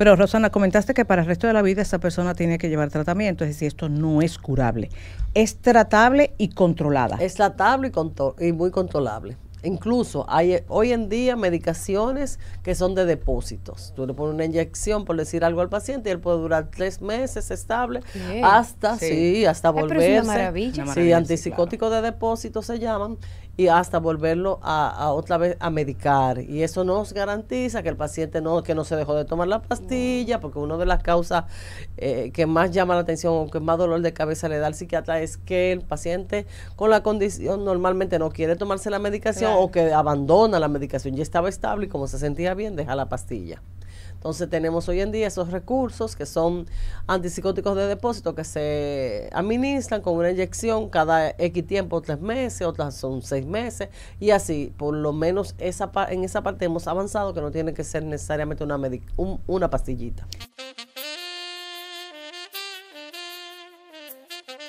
Pero Rosana, comentaste que para el resto de la vida esa persona tiene que llevar tratamiento, es decir, esto no es curable. Es tratable y controlada. Es tratable y, y muy controlable. Incluso hay eh, hoy en día medicaciones que son de depósitos. Tú le pones una inyección, por decir algo al paciente, y él puede durar tres meses estable hasta, sí. sí hasta volverse. Pero es sí, antipsicóticos de depósito se llaman, y hasta volverlo a, otra vez a medicar. Y eso nos garantiza que el paciente no, que no se dejó de tomar la pastilla, porque una de las causas eh, que más llama la atención o que más dolor de cabeza le da al psiquiatra es que el paciente con la condición normalmente no quiere tomarse la medicación o que abandona la medicación. Ya estaba estable y como se sentía bien, deja la pastilla. Entonces tenemos hoy en día esos recursos que son antipsicóticos de depósito que se administran con una inyección cada X tiempo, tres meses, otras son seis meses y así. Por lo menos esa en esa parte hemos avanzado que no tiene que ser necesariamente una, una pastillita.